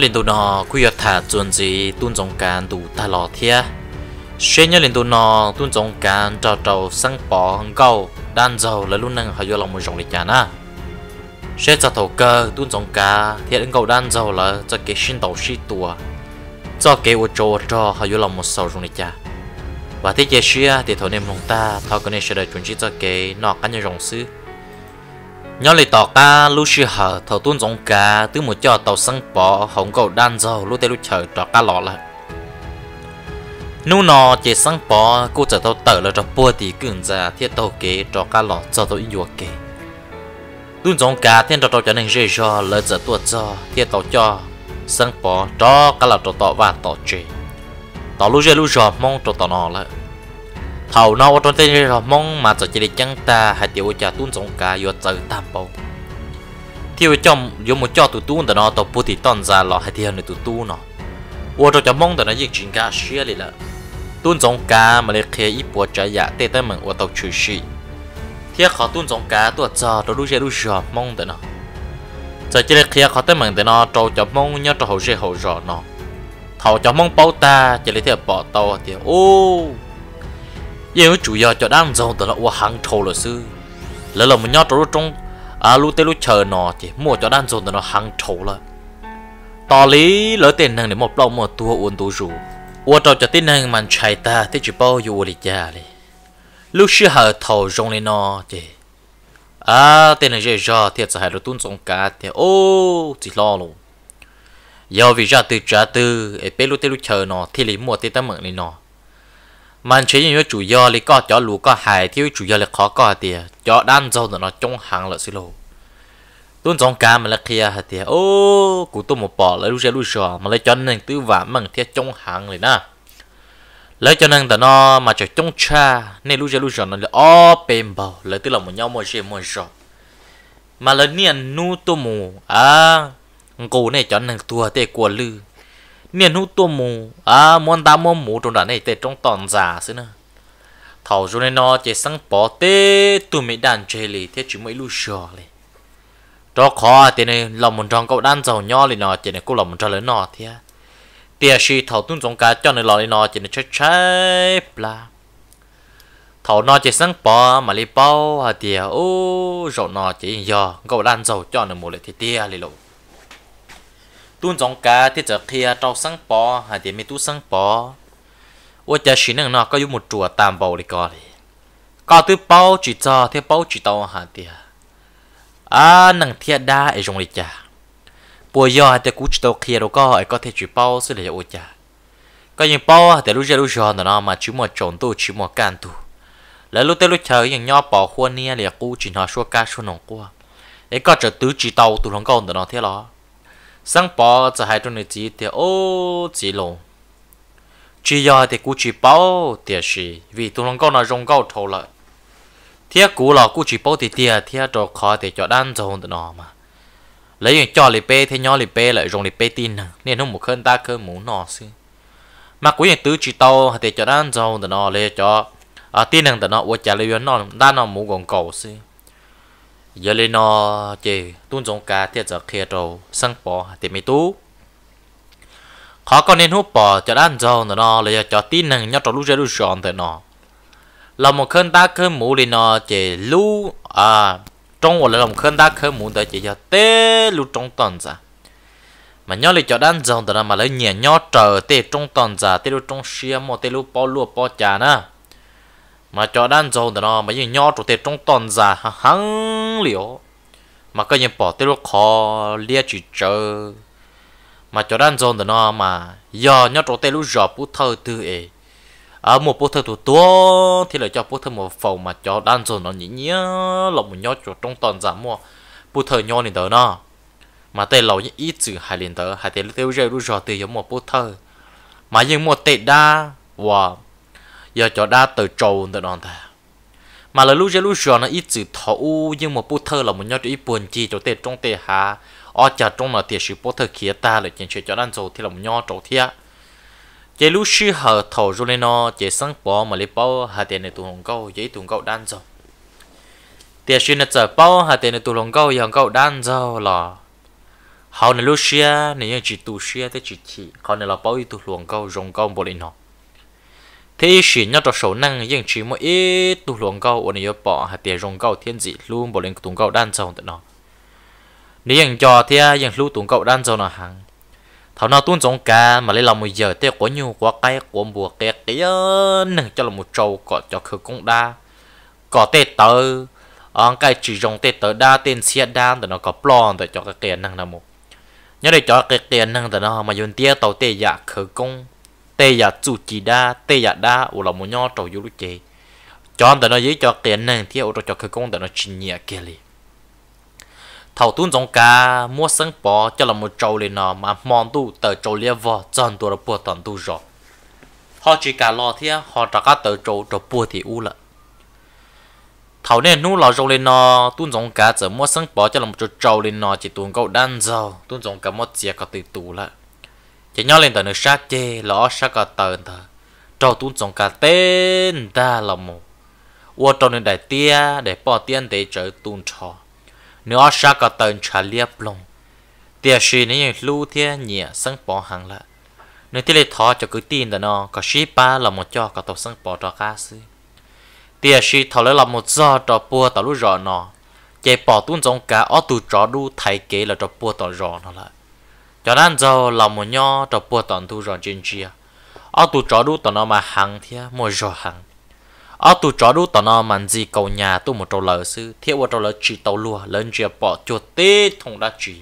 lên đồ nó quy hoạch thả chuẩn gì tuân trọng cán đủ ta lò thia xe nhớ lên đồ nó tuân trọng cán trào trào sang bỏ hằng cầu đan dầu là luôn năng hay do lòng một dòng để chán à xe cho thầu cơ tuân trọng cá thiệt ứng cầu đan dầu là cho cái xin tàu xí tùa cho cái ô trô trò hay do lòng một sầu dòng để chán và thế chế xia thì thầu nên mong ta thao cái này sẽ đợi chuẩn chỉ cho cái nọ cá nhân dòng xứ nhớ lại tỏ ta lúc xưa hở thầu tuôn giống cá từ một cho tàu sân bỏ hồng cầu đan dầu lúc tới lúc chờ trọ cá lọ lại nu nọ chỉ sân bỏ cô chờ tàu tở là trọ bùa thì cường ra thiết tàu kế trọ cá lọ cho tàu yêu kế tuôn giống cá thiên trọ tàu trở nên rơi cho lỡ giờ tuột cho thiết tàu cho sân bỏ trọ cá lọ trọ tàu và tàu chế tàu lúc rơi lúc rò mong trọ tàu nọ lại thầu nó trong tay là mong mà sợ chỉ để chăng ta hãy tiêu cho tuôn sống cả vừa sợ tam bầu tiêu trong vừa một cho tụi tuôn từ nó tổ bố thì toàn ra lọ hãy tiêu này tụi tuôn nó ô trong cho mong từ nó dịch chuyện cả xia lì là tuôn sống cả mà lấy khía ít bùa trả giả dạ, tê tới mình ô tàu chửi xì thế khó tuôn sống cả tụi giờ tụi đu xe đu giờ mong từ nó giờ chỉ để khía khó tới mình từ nó trâu cho mong nhớ trâu hậu xe hậu rõ nó thầu cho mong bao ta chỉ lấy theo bỏ tàu thì ô yêu chủ yếu cho đang dùng từ là hàng thô là sư lỡ là mình nhớ trong trong à lúc tê lúc chờ nó chỉ mua cho đang dùng từ nó hàng thô là tỏ lý lỡ tiền năng để một lòng mà tua uốn tu rủ uốn trâu cho tiền năng mình chạy ta thì chỉ bao nhiêu lịch già đi lúc xưa hở thầu rong lên nó chỉ à tiền này dễ cho thiệt sợ hại được tuôn sông cá thì ô chỉ lo luôn giờ vì ra từ trả từ ấy bé lúc tê lúc chờ nó thì lấy mua tiền ta mượn lên nó มันใช้ยังจุยอเลยก็จอลูก็หายที่จุยอเลยขอก็เตียจอด้านเจ้าเนาะจงหังละสิโลต้นสงการมันละเคลียเตียโอ้กูตัวหมดปอแล้วลูกเชลูกชอมันเลยจนหนึ่งตื้อหวานมั่งเทียจงหังเลยนะแล้วจนหนึ่งแต่นอมาจากจงชาในลูกเชลูกชอนั่นเลยอ๋อเป็นเบาเลยตื้อเราหมดยอมวยเชมวยชอมาเลยเนี่ยนู่ตัวหมูอ่ะกูเนี่ยจนหนึ่งตัวเตะกวนลือ niên hú tua mù à món ta món mù trong đó này tệ trong toàn già xí nữa. thầu rồi nên nó chỉ sang bỏ tê tụi mày đàn chơi lì thế chỉ mấy lu sờ lì đó khó thế này lòng mình trong cậu đan giàu nho lì nọ chỉ này cô lòng mình cho lớn nọ thế tiền sĩ thầu tung giống cá cho nên lò lì nọ chỉ này chơi chơi bla thầu nọ chỉ sang bỏ mà lì bao à tiền ô rồi nó chỉ giờ cậu đan giàu cho nên một lệ thế tia lì lộ tuân trọng cá thiết giờ kia trâu sáng bò hà thì mấy tu sáng bò ôi cha xin nó có dùng một chùa tam bảo đi coi đi có tu bao chỉ cho thiết bao chỉ tàu hà thì à nằng thiết đa ấy dùng lịch cha bùa giờ hà thì cứu chỉ tàu kia đâu có ấy có thể chỉ bao xử lý ôi cha có những bao để lúc giờ lúc giờ nó mà chỉ một trộn tu chỉ một can tu lấy lúc tới lúc chờ những nhau bỏ khuôn nia là cứu chỉ nó xua ca xua nòng qua ấy có trở tứ chỉ tàu tu không còn nó thế lo sáng bỏ cho hai trong này chỉ thì ô chỉ lộ chỉ giờ thì cú chỉ bao thì là vì tôi không có nói rong câu thầu lại thế cú là cú chỉ bao thì tiền thế cho khó thì cho đan cho hồn nó mà lấy những cho lì bê thế nhỏ lì bê lại rong lì bê tin nè nên không một khơn ta cơ muốn nó xí mà cú những tứ chỉ tàu thì cho đan cho hồn nó lấy cho à tin nè nó uất chả lấy nó đan nó muốn còn cầu xí giờ lên nó chê tuôn giống cá thiệt giờ kia trâu sang bỏ thì mới tú khó còn nên hút bỏ cho ăn dầu nó là cho tin năng nhau trâu lúc ra lúc chọn thế nó là một cơn ta cơn mũ lên nó chê lú à trong là một cơn ta cơn mũ tới chỉ cho té lú trong tuần ra mà nhau lại cho ăn dầu thì mà lấy nhẹ nhau trở té trong tuần ra té lú trong xia một té lú bao lúa bao chả nữa mà cho đan dầu đó mà những nhỏ chủ tịch trong toàn giả hắn liệu mà cái những bỏ tiêu lúc khó lia chỉ chờ mà cho đan dầu đó mà giờ nhỏ chủ tịch lúc giờ bút thơ tư ấy ở một bút thơ tụ tua thì là cho bút thơ một phòng mà cho đan dầu nó nhỉ nhớ là một nhỏ chủ trong toàn giả mua bút thơ nhỏ này đó nó mà tên lâu những ít chữ hai liền đó hai tên tiêu rơi lúc giờ từ giống một bút thơ mà những một tệ đa wow giờ cho đa từ trồn từ đòn ta mà là lúc giờ lúc giờ nó ít chữ thấu nhưng mà bút thơ là một nhau cho ít buồn chi cho tê trong tê hà ở chợ trong là thiệt sử bút thơ kia ta là chuyện chuyện cho đan dầu thì là một nhau trầu thiệt chế lúc sư hờ thầu rồi nên nó chế sáng bỏ mà lấy bao hà tiền này tụ hồng câu giấy tụ câu đan dầu tiền sư nó chở bao hà tiền này tụ hồng câu hồng câu đan dầu là hầu này lúc xưa này chỉ tụ xưa tới chỉ chỉ còn này là bao ít tụ hồng câu rồng câu bồi nó thế chỉ nhớ cho số năng nhưng chỉ một ít tu luồng cao ổn yếu bỏ hạt tiền rong cao thiên dị luôn bỏ lên tung cao đan dầu tận nó nếu những cho thì những lưu tung cao đan dầu nào hàng thảo nào tuôn giống cả mà lấy lòng một giờ thì có nhiều quá cái của mùa kia kia nâng cho là một trâu cọ cho khử cũng đa cọ tê tơ ông cái chỉ rong tê tơ đa tên xiết đan tận nó có plon tận cho cái tiền năng là một nhớ để cho cái tiền năng tận nó mà dùng tia tàu tê giả khử công tê giả chủ chỉ da tê giả da u là một nhau trầu yu lúc chế cho anh ta nó dễ cho tiền nên thì ô cho khởi công ta nó chỉ nhẹ kia li thầu tuôn giống cá mua sân bò cho là một trầu liền nó mà mòn tu tờ trầu lia vò chọn tu là bùa toàn tu rồi họ chỉ cả lo thì họ trả cả tờ trầu trầu bùa thì u lợ thầu nên nu là trầu liền nó tuôn giống cá giờ mua sân bò cho làm một trâu trầu liền nó chỉ tuôn câu đan giàu tuôn giống cá mua chia cả từ tù lại chỉ nhớ lên tờ nước sát chê lỡ sát cả tờ tờ trâu tuôn trồng cả tên ta là một ô trâu nên đại tia để bỏ tiền để trở tuôn trò nữa sát cả tờ trả liếp lòng tia xì này lưu tia nhẹ sang bỏ hàng lại nếu tia lệ thọ cho cứ tin là nó có xí ba là một cho cả tàu sang bỏ cho cá sư tia xì thọ lấy là một do cho bùa tàu lúc rõ nó chạy bỏ tuôn trồng cả ở tụ trò đu thay kế là cho bùa tàu rõ nó lại giờ đang giờ là một nho trò bữa tận thu rồi trên chia ở tu cho đủ tận nó mà hàng thia mua giờ hàng ở tu cho đủ tận nó mà gì cầu nhà tu một trò lỡ sư thiếu một trò lỡ chỉ tàu lùa lên chia bỏ cho tê thùng đã chỉ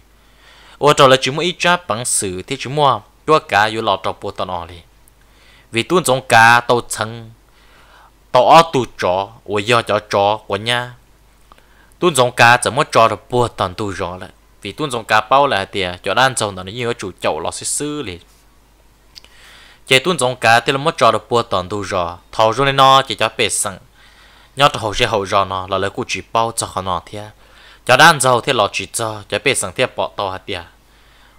một trò lỡ chỉ mua ít cha bằng sử thì chỉ mua đua cá yêu lọ trò bùa tận nó đi vì tuôn giống cá tàu chân tàu ở tu cho, của do cho trò của nhà tuôn giống cá 怎么 cho được bùa tận tụ rồi vì tuôn dòng cá bao là tiền cho đan dòng nó nhiều chủ chậu lọ xí sư liền chế tuôn dòng cá thì là mất trò được bùa toàn đủ rò thầu rồi nó chỉ cho bể sẵn nhớ hậu sẽ hậu rò nó là lấy cụ chỉ bao cho họ nó thế cho đan dầu thì lọ chỉ cho cho bể sẵn thì bỏ to hạt tiền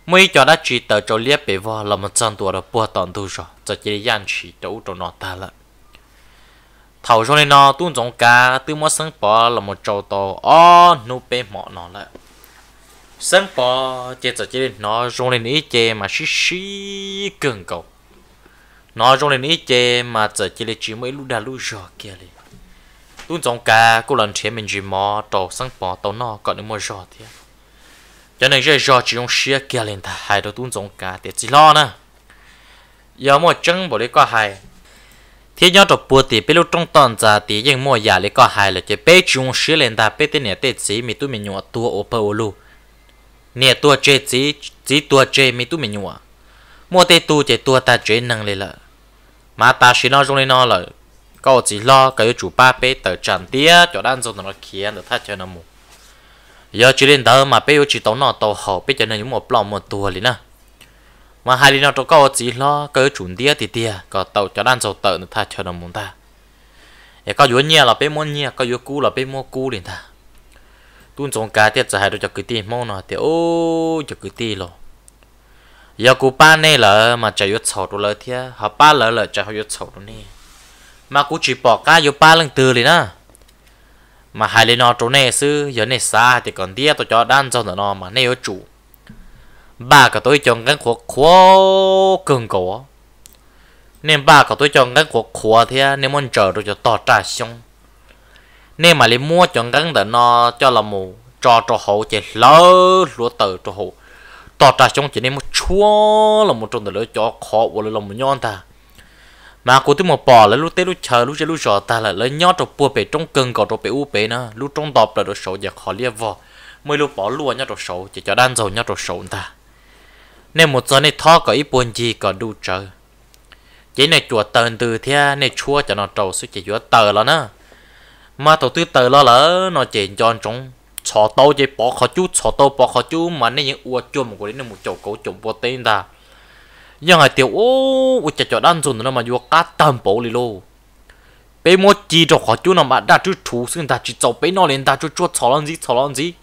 mấy cho đã chỉ tờ cho liếc bể vò là một trăm tuổi được bùa toàn đủ rò, cho chỉ dàn chỉ đủ cho nó ta lại thầu rồi nó tuôn dòng cá từ mất sẵn bò là một trâu to ó nụ bể mỏ nó lại sân bò chơi trò chơi nó rung lên ý chơi mà xí xí cường cầu nó rung lên ý chơi mà giờ chết chơi chỉ mới lúc đã lúc rồi kia liền tuấn trọng ca cô lần thế mình chỉ mò tàu sân bò tàu nó còn được mò rồi thì cho nên chơi rồi chỉ dùng xia kia liền thay hai đầu tuôn trong cả để chỉ lo nè giờ một chân bỏ đi qua hai thế nhau tập bùa thì biết lúc trong tuần ra thì những mò giả lấy qua hai là chỉ bé chúng xia liền thay bé tên này tên gì mình tụi mình nhọ tua ô bơ ô lu nè tua chơi chỉ chỉ tua chơi mấy tu mình nhua mua tê tu chỉ tua ta chơi năng lệ lợ mà ta chỉ nói trong này nói lợ có chỉ lo cái chủ ba bé tờ chẳng tía cho đan dùng nó kia nó thắt cho nó mù giờ chỉ đến đó mà bé chỉ tao nó tao hậu bé cho nên những một lòng một tua liền nè mà hai đứa nó cho có chỉ lo cái chủ tía thì tía có tàu cho đan dùng tờ nó thắt cho nó mù ta có dứa nhẹ là bé mua nhia có dứa cú là bé mua cú liền ta tuôn trong cá tiết giải được cho cái tiền mong nó thì ô cho cái tiền lo giờ cụ ba này là mà chạy yết sầu rồi thì họ ba là là chạy họ yết sầu rồi nè mà cụ chỉ bỏ cá yết ba lần từ liền á mà hai lần nó chỗ này sư giờ này xa thì còn tiếc tôi cho đan cho nó mà này ở chủ ba cái tôi chọn cái khóa khóa cường cổ nên ba cái tôi chọn cái khóa khóa thì nên muốn chờ tôi cho tỏ trả xong nên mà lấy mua cho ngắn để nó cho là một cho cho hậu chỉ lỡ lúa tờ cho hậu tỏ ra trong chỉ nên một chúa là một trong lỡ cho khó và là một nhon ta mà cô tôi một bỏ là lúc tết lúc chờ lúc chơi lúc giờ ta là lấy nhót cho bùa bể trong cơn cỏ cho bể u bể nữa lúc trong đọp là đồ sầu giờ khó lia vò mới lúc bỏ luôn nhót đồ sầu chỉ cho đan dầu nhót đồ sầu ta nên một giờ này thọ cả ít buồn gì cả đủ chờ chỉ này chùa tờn từ thế này chúa cho nó trầu suy chỉ chuột tờ là nữa mà tổ tư tờ lo lỡ nó chỉ cho trong chó tàu chỉ bỏ khó chú chó tàu bỏ khó chú mà nên những uo một của đến một chỗ cổ chôm bò tên ta nhưng hai tiêu ô u chả chó đan dùng nó mà vô cá tam bộ li lô bé mua chi cho khó chú nó mà đã chú chú xin ta chỉ cho bé nó lên ta chú chú chó lon gì chó lon gì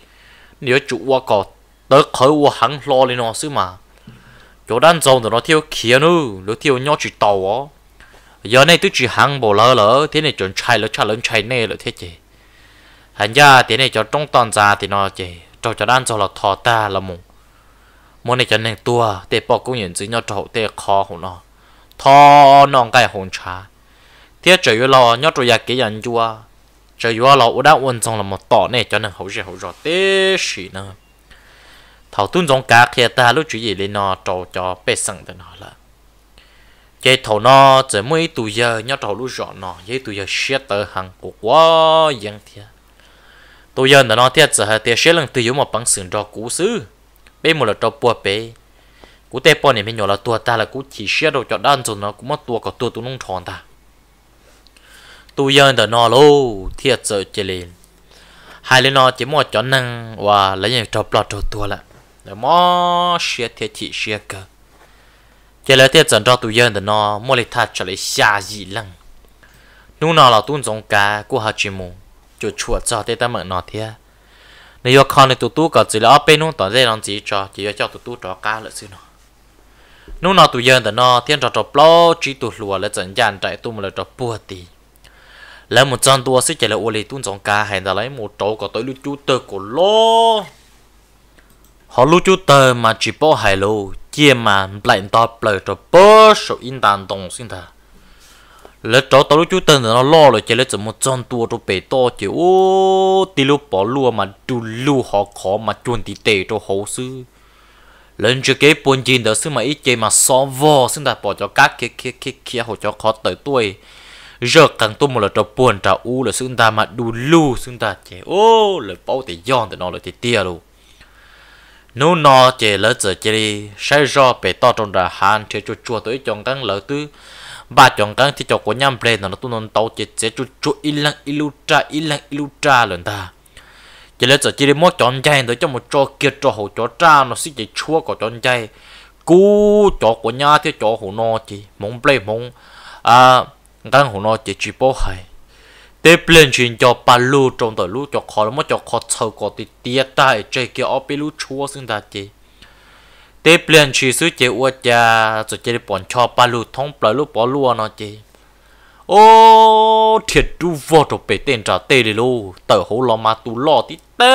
nếu chú uo có tớ khởi uo hắn lo lên nó xí mà chỗ đan dùng nó theo kia nữa nó theo nhau chỉ tàu ó giờ này tôi chỉ hàng bộ lỡ lỡ thế này chọn chạy lỡ chạy lỡ chạy nè lỡ thế chị hàng ra thế này cho trong toàn ra thì nó chị cho cho đan cho là thọ ta là mùng mỗi này cho nên tua để bỏ công nhân dưới nhau trậu để khó hổ nó thọ non cái hồn trà thế chơi yêu lo nhau trội giặc cái nhân chua chơi yêu lo u đã uốn trong là một tọ này cho nên hậu sẽ hậu rõ tế gì nữa thầu tuân giống cá kia ta lúc chỉ gì lên nó trâu cho bê sừng thì nó là chế thầu nó chỉ mới tụ giờ nhớ thầu lúc rõ nó chế tụ giờ xe tới hàng của quá dân thiệt tụ giờ nó thiệt giờ hay thiệt xe lần tụ giờ một bằng sừng đo cú xứ bây một là trâu bùa bê cú tê bò này mình nhỏ là tua ta là cú chỉ xe đầu cho đan rồi nó cũng mất tua có tua tụ nông tròn ta tụ giờ nó lô thiệt giờ chế liền hai lên nó chỉ mua cho năng và lấy những trâu bọt trâu tua là để mò xe thiệt chỉ xe cả giờ lấy tiền dần cho tụi dân thì nó mua lấy thắt cho lấy xa gì lăng nu nó là tuôn giống cá của họ chỉ mù chuột chuột cho tê ta mượn nọ thế nếu có con thì tụi tu có chỉ là ở bên nó toàn dây làm gì cho chỉ cho tụi tu cho cá lợi xin nó nu nó tụi dân thì nó thiên cho cho plo chỉ tụi lùa lấy dần dàn chạy tụi mà lấy cho bùa tì lấy một trăm tua sẽ chỉ là ô lấy tuôn giống cá hay là lấy một trâu, có tới lũ chú tơ của lo họ lũ chú tơ mà chỉ bỏ hai lô kia mà lại to bờ cho bớt số yên tàn đồng xin thà lỡ cháu tao chú tên nó lo rồi chỉ lỡ chỉ một chân tua cho bể to chỉ ô tí lúc bỏ lùa mà đu lù họ khó mà chuẩn tí tệ cho hậu sư lần trước cái buồn chín đó xứ mà ít chơi mà so vò xin ta bỏ cho các kia kia kia kia hồ cho khó tới tuổi giờ càng tôi một lần cho buồn trả u là xưng ta mà đu lù xưng ta chế ô lời bao thì giòn thì nó là thì tia luôn nếu nó chỉ lỡ giờ chỉ đi sai do bể to trong đà hàn thì chú chua tới chọn căng lỡ tư ba chọn căng thì chọn của nhâm bể nó tu non tàu chỉ chỉ chú chua ilang ilutra ilang ilutra lần ta chỉ lỡ giờ chỉ đi mỗi chọn chay tới cho một cho kia cho hồ cho tra nó xí chỉ chua của chọn chay cú chọn của nhâm thì chọn hồ nó chỉ mong bể mong à căng hồ nó chỉ chỉ bố hay เปลี่ยนชินจอปลูจงตัวลูจอคอแล้วมั่งจอคอเก่ากอดเตี้ยได้ใจเกี่ยวไปลูชัวซึ่งตาเจเตเปลี่ยนชีสุเจอวัจจะจะได้ปอนชอปลูท้องปลาลูปอลัวนะเจโอ้เทียดูวอดไปเต็นจ่าเตเลยลูเต๋อหูเรามาตุลอที่เตอ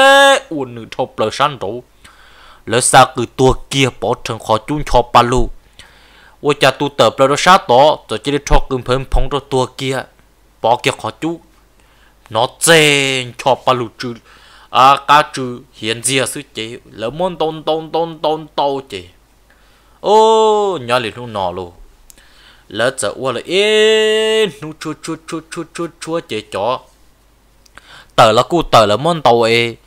วันหนึ่งทบเลยสั้นตัวแล้วสากคือตัวเกี่ยวปอถึงขอจุนชอปลูวัจจะตุเต๋อปลาลูชาต่อจะจะได้ทอกึ่งเพิ่มพองตัวตัวเกี่ยวปอเกี่ยวขอจุ nó chen cho ba lù chú à cá chú hiện giờ sư chế lỡ môn tôn tôn tôn tôn tàu chế ô nhà lì luôn nọ luôn lỡ giờ qua là yên nu chua chua chua chua chua chua chế chó tờ là cú tờ là món tàu ấy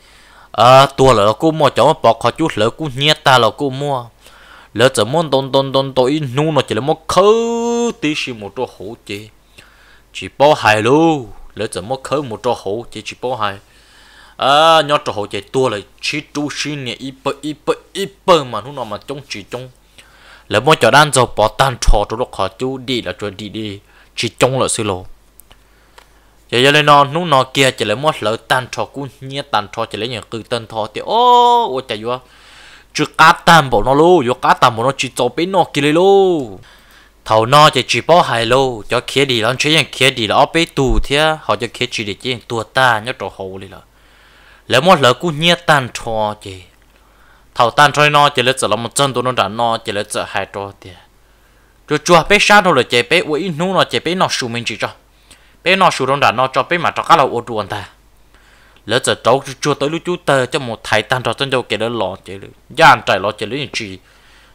à tua là cú mua chó bỏ khó chút lỡ cú nhét ta là cú mua lỡ giờ món tôn tôn tôn tôn in nu nó chỉ là món khứ tí xì một chỗ hổ chế chỉ bao hài luôn lỡ giờ mất khơi một trò hồ chỉ chỉ bỏ hai à nhau trò hồ chạy tua lại chỉ tu xin nè ít bơ ít bơ ít mà nó mà trông chỉ trông lỡ mỗi chỗ đan dầu bỏ tan trò chỗ lúc họ chú đi là chỗ đi đi chỉ trông là xí lô giờ giờ lên nó nó nó kia chỉ lấy mất lỡ tan trò cũng nhẹ tan trò chỉ lấy những cử tên thọ thì ô ôi chạy vô chưa cá tan bộ nó luôn vô cá tan bộ nó chỉ cho bên nó kia luôn thầu no chỉ chỉ bỏ hài lô cho kia đi lon chơi kia đi là ốp ấy tù thế họ cho kia chỉ để chơi tua ta nhớ trò hồ đi là lỡ một lỡ cú nhét tan trò chị thầu tan trò no chỉ lỡ sợ là một chân tụi nó đã no chỉ lỡ sợ hai trò thì rồi chùa bé sao thôi là chị bé uy nu nó chị bé nó sù mình chỉ cho bé nó sù nó đã no cho bé mà cho cá lẩu ô chuồn ta lỡ sợ trâu chùa tới lúc chú tờ cho một thầy tan trò chân dâu kia đó lọ chị lỡ gian trải lọ chị lỡ chỉ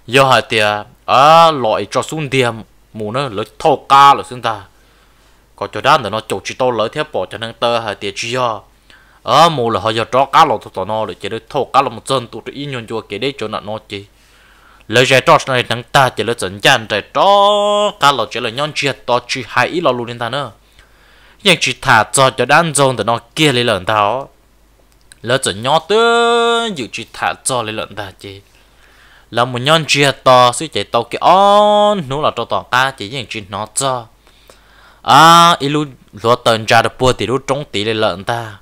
do hại tiệt à ờ, loại cho xuống điểm mù nó lấy thâu ca rồi xưng ta có cho đan nó chụp chỉ tôi lấy theo bỏ cho năng tơ hay tiệt chi ho à mù là họ giờ cho cá lò tụi nó rồi chỉ được thâu cá lò một chân tụi ít nhon chua kế đấy cho nó nó chi lỡ giải cho này năng ta chỉ lấy dẫn dàn giải cho cá lò chỉ lấy nhon chia to chỉ hai ít lò luôn ta nữa nhưng chỉ thả cho cho đan dồn để nó kia lấy lần tao lấy dẫn nhon tơ dự chỉ thả cho lấy lần ta chỉ là một nhân chia to suy chạy tàu kia on nó là cho tàu ca, chỉ những chuyện nó cho à ilu lo tận ra được bùa thì lúc trong tỷ lệ lợn ta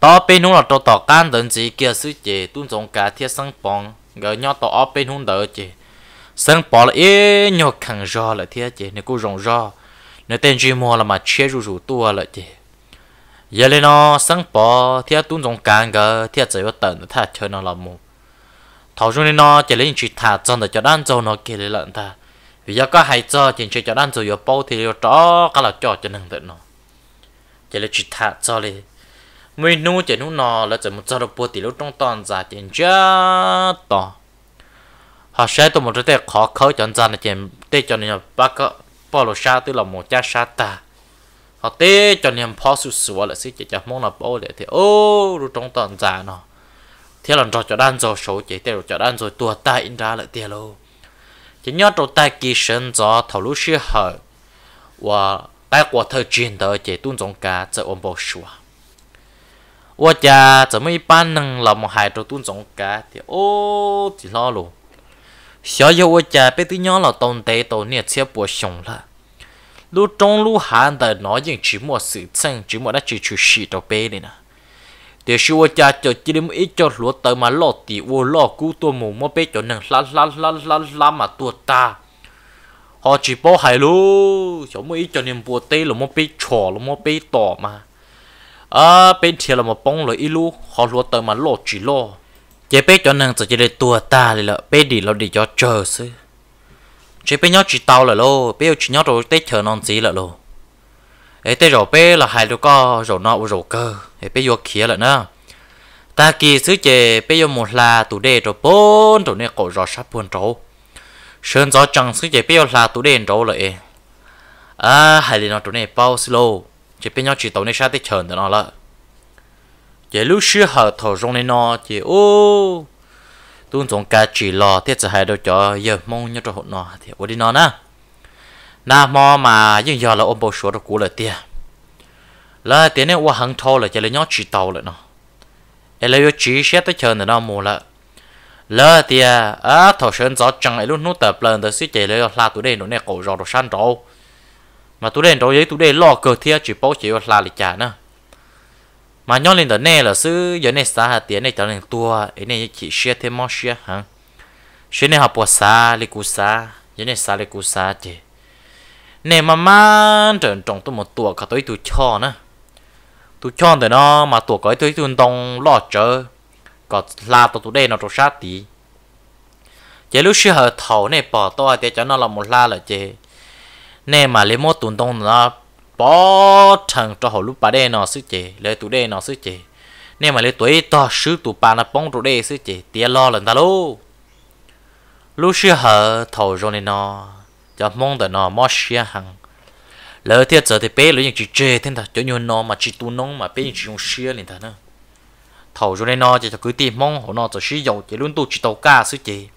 to bên nó là cho tàu can tận gì kia suy chạy tuân trọng cả thiết sang bóng gỡ nhau to ở bên hung đỡ chị sang bỏ là ít nhau khẳng rõ là thiết chị nếu cô rong rõ nếu tên chỉ mua là mà chia rủ rủ tua là chị giờ lên nó sang bỏ thiết tuân trọng cả gỡ thiết chạy vào tận thà chơi nó là một thầu chúng nó chỉ lấy chỉ thả chân để cho đan châu nó kia lấy lợn ta vì do có hai cho chỉ chỉ cho đan châu yếu bao thì yếu chó cái là cho cho nâng được nó chỉ lấy chỉ thả cho đi mình nu chỉ nu nó là chỉ một cho được bố thì lúc trong toàn giả chỉ cho to họ sẽ tụ một cái khó khơi chọn ra là chỉ để cho nên bác có bao lô sa tức là một cha sa ta họ tê cho nên phó sự sửa là sẽ chỉ cho mong là bao để thì ô lúc trong toàn giả nó thế là trò cho đan rồi số chế tê cho đan rồi tua tay in ra lại tiền luôn, chỉ nhớ trò tay kỳ sơn gió thầu lũ xưa hở và tay của thời truyền đời chế tuân trọng cá chợ ôm bầu sủa và cha chợ mấy ban nâng là một hai trò tuân trọng cá thì ô thì lo luôn xóa yêu và cha bé tí nhớ là tồn tế tổ nhiệt chưa bùa sống là lúc trong lúc hàn đời nói những chỉ một sự chân chỉ một đã chỉ chủ sĩ đầu bé này nè thì xua cha cho chỉ điểm ít cho lúa tới mà lo thì u lo cú tua mù mà bé cho nàng lăn lăn lăn lăn lăn mà tua ta họ chỉ bỏ hai lú chỗ mới cho nên bùa tê là mà bé chò là mà bé tỏ mà à bên thì là mà bông rồi ít lú họ lúa tới mà lo chỉ lo chế bé cho nàng sẽ chỉ để tua ta là bé đi là đi cho chờ chứ chế bé nhóc chỉ tao là lô bé chỉ nhóc rồi tết chờ non gì là lô ấy tới rồi bê là hai đứa co rồi nọ rồi cơ ấy bê vô kia là nữa ta kỳ xứ chè bê vô một là tủ đề rồi bốn rồi nè cổ rổ sắp buồn trâu. sơn gió chẳng xứ chè bê vô là tủ đề rổ lại à hai đứa nọ tủ này bao slow chè bê nhau chỉ tàu này sát tê chờn nó là chè lúc xưa hở thổ rong này nọ chè ô tuôn giống cả chỉ lò tiết giờ hai đứa cho giờ mong nhớ cho hộ nó thì ổn đi nó nè na mò mà nhưng giờ là ông bầu số được cũ lại tia là tiếng này qua hàng thâu là chỉ là nhóc chỉ tàu lại nó em lấy chỉ xét tới chờ nữa nó mù là là tia à thầu sơn gió chẳng ấy luôn nút tập lần tới xí chỉ lấy là tụi đây nó nè cổ rò đồ san đâu mà tụi đây đâu giấy tụi đây lo cờ thia chỉ bao chỉ là lịch trả nữa mà nhóc lên tới nè là xứ giờ nè xa hạt tiếng này trở nên tua ấy nè chỉ xét thêm mò xét hả chuyện này học bữa xa lịch cú xa giờ nè xa lịch cú xa chứ nè mà má trần trọng tôi một tuổi cả tôi tôi cho nữa tôi cho thì nó mà tuổi cái tới tôi đông lo chờ có là tôi tôi đây nó tôi sát tí chế lúc xưa hở thầu nè bỏ to thì cho nó là một la là chế nè mà lấy một tuần đông nó bỏ thằng cho họ lúc bà đây nó sức chế lấy tụi đây nó sức chế nè mà lấy tuổi to sứ tụi bà nó bông tụi đây sức chế tiếc lo lần ta lô lúc xưa hở thầu rồi nè nó cho mong đợi nó mất xia hàng lỡ thiệt giờ thì bé lỡ những chỉ chê thế ta cho nhiều nó mà chỉ tu nông mà bé những chỉ dùng xia liền ta nữa thầu cho nên nó chỉ cho cứ tìm mong họ nó cho xí dầu chỉ luôn tu chỉ tàu ca xứ chỉ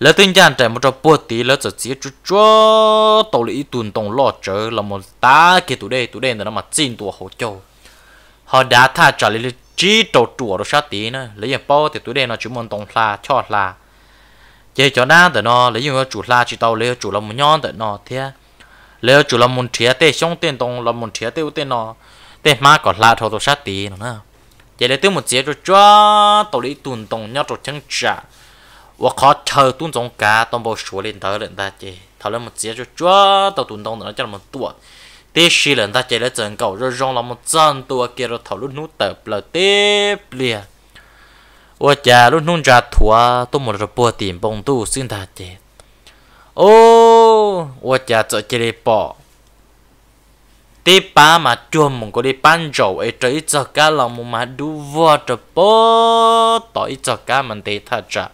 lỡ tin rằng trời một trò bùa tí lỡ giờ chỉ chú chúa tàu lý tuần tông lo chờ là một tá kia tụ đây tụ đây là nó mà xin tụ hồ châu họ đã tha trả lý chỉ tàu chùa rồi sát tí nữa lấy giờ bao thì tụ đây nó chỉ muốn tông là cho là chế cho na để nó lấy dùng chủ la chỉ tàu lấy chủ làm nhon để nó thế lấy chủ làm muốn thiệt tê xong tiền đồng làm muốn thiệt tê u tên nó tên má còn la thôi tôi sát tí nó chế lấy tới một chế cho cho tàu lấy tuần đồng nhau rồi chân trả và khó chờ tuần đồng cả toàn bộ số lên tới lên ta chế thảo lấy một chế cho cho tàu tuần đồng nó cho một tuột tê xì lên ta chế lấy chân cầu rồi rong làm một chân tuột kia rồi thảo lúc nút tập là tiếp liền ủa thua, bông 我家路弄家土啊，都没得波点帮助新大姐。ô ô chả sợ chê lê bỏ. Tiếp ba mà chua mong có đi ban chầu, ấy trở ít cho cá lòng mong mà đu vua trở bó tỏ ít cho cá mình thì thật ra